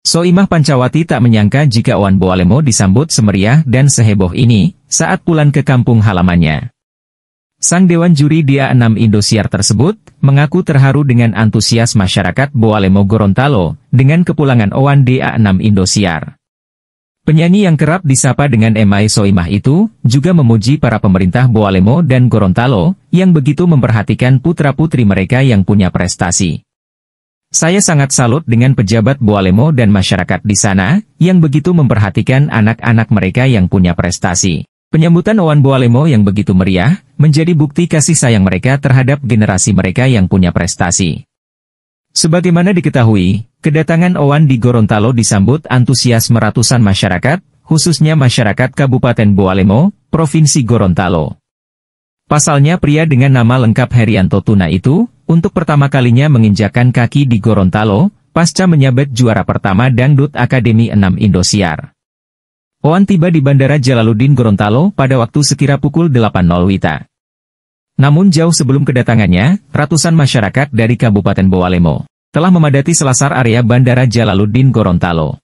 Soimah Pancawati tak menyangka jika Wan Boalemo disambut semeriah dan seheboh ini, saat pulang ke kampung halamannya. Sang Dewan Juri Dia 6 Indosiar tersebut, mengaku terharu dengan antusias masyarakat Boalemo Gorontalo, dengan kepulangan Owan Dia 6 Indosiar. Penyanyi yang kerap disapa dengan Emai Soimah itu, juga memuji para pemerintah Boalemo dan Gorontalo, yang begitu memperhatikan putra-putri mereka yang punya prestasi. Saya sangat salut dengan pejabat Bualemo dan masyarakat di sana, yang begitu memperhatikan anak-anak mereka yang punya prestasi. Penyambutan Owan Bualemo yang begitu meriah, menjadi bukti kasih sayang mereka terhadap generasi mereka yang punya prestasi. Sebagaimana diketahui, kedatangan Owan di Gorontalo disambut antusias meratusan masyarakat, khususnya masyarakat Kabupaten Bualemo, Provinsi Gorontalo. Pasalnya pria dengan nama lengkap Herianto Tuna itu, untuk pertama kalinya menginjakan kaki di Gorontalo, pasca menyabet juara pertama Dangdut Akademi 6 Indosiar. Oan tiba di Bandara Jalaluddin Gorontalo pada waktu sekira pukul 8.00 WITA. Namun jauh sebelum kedatangannya, ratusan masyarakat dari Kabupaten Boalemo telah memadati selasar area Bandara Jalaluddin Gorontalo.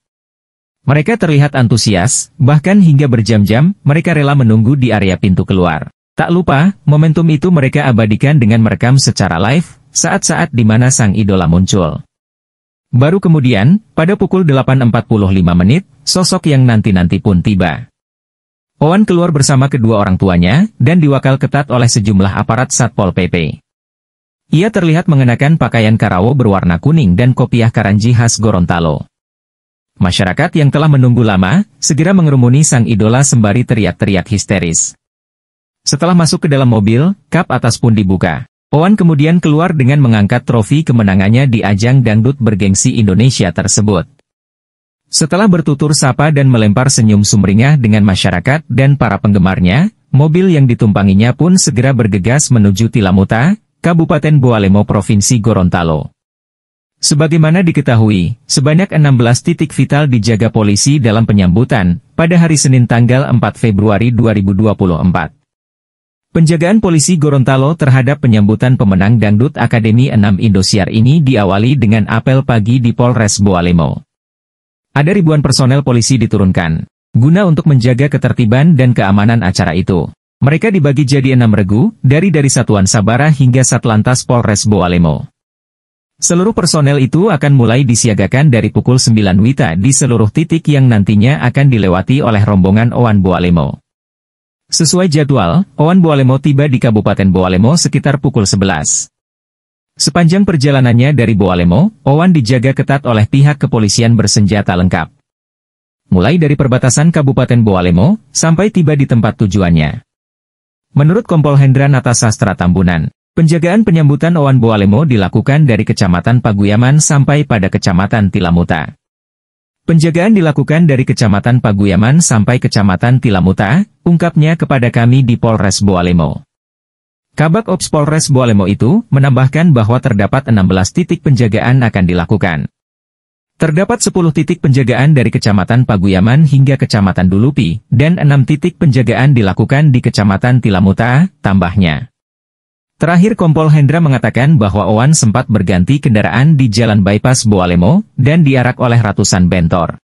Mereka terlihat antusias, bahkan hingga berjam-jam, mereka rela menunggu di area pintu keluar. Tak lupa, momentum itu mereka abadikan dengan merekam secara live, saat-saat di mana sang idola muncul. Baru kemudian, pada pukul 8.45 menit, sosok yang nanti-nanti pun tiba. Owen keluar bersama kedua orang tuanya, dan diwakal ketat oleh sejumlah aparat Satpol PP. Ia terlihat mengenakan pakaian karawo berwarna kuning dan kopiah karanji khas Gorontalo. Masyarakat yang telah menunggu lama, segera mengerumuni sang idola sembari teriak-teriak histeris. Setelah masuk ke dalam mobil, kap atas pun dibuka. Owan kemudian keluar dengan mengangkat trofi kemenangannya di ajang dangdut bergengsi Indonesia tersebut. Setelah bertutur sapa dan melempar senyum sumringah dengan masyarakat dan para penggemarnya, mobil yang ditumpanginya pun segera bergegas menuju Tilamuta, Kabupaten Boalemo Provinsi Gorontalo. Sebagaimana diketahui, sebanyak 16 titik vital dijaga polisi dalam penyambutan pada hari Senin tanggal 4 Februari 2024. Penjagaan polisi Gorontalo terhadap penyambutan pemenang Dangdut Akademi 6 Indosiar ini diawali dengan apel pagi di Polres Boalemo. Ada ribuan personel polisi diturunkan, guna untuk menjaga ketertiban dan keamanan acara itu. Mereka dibagi jadi enam regu, dari dari Satuan Sabara hingga Satlantas Polres Boalemo. Seluruh personel itu akan mulai disiagakan dari pukul 9 WITA di seluruh titik yang nantinya akan dilewati oleh rombongan Oan Boalemo. Sesuai jadwal, Owan Boalemo tiba di Kabupaten Boalemo sekitar pukul 11. Sepanjang perjalanannya dari Boalemo, Owan dijaga ketat oleh pihak kepolisian bersenjata lengkap. Mulai dari perbatasan Kabupaten Boalemo, sampai tiba di tempat tujuannya. Menurut Kompol Hendra Sastra Tambunan, penjagaan penyambutan Owan Boalemo dilakukan dari Kecamatan Paguyaman sampai pada Kecamatan Tilamuta. Penjagaan dilakukan dari Kecamatan Paguyaman sampai Kecamatan Tilamuta, ungkapnya kepada kami di Polres Boalemo. Kabak Ops Polres Boalemo itu menambahkan bahwa terdapat 16 titik penjagaan akan dilakukan. Terdapat 10 titik penjagaan dari Kecamatan Paguyaman hingga Kecamatan Dulupi, dan 6 titik penjagaan dilakukan di Kecamatan Tilamuta, tambahnya. Terakhir Kompol Hendra mengatakan bahwa Owan sempat berganti kendaraan di jalan bypass Boalemo, dan diarak oleh ratusan bentor.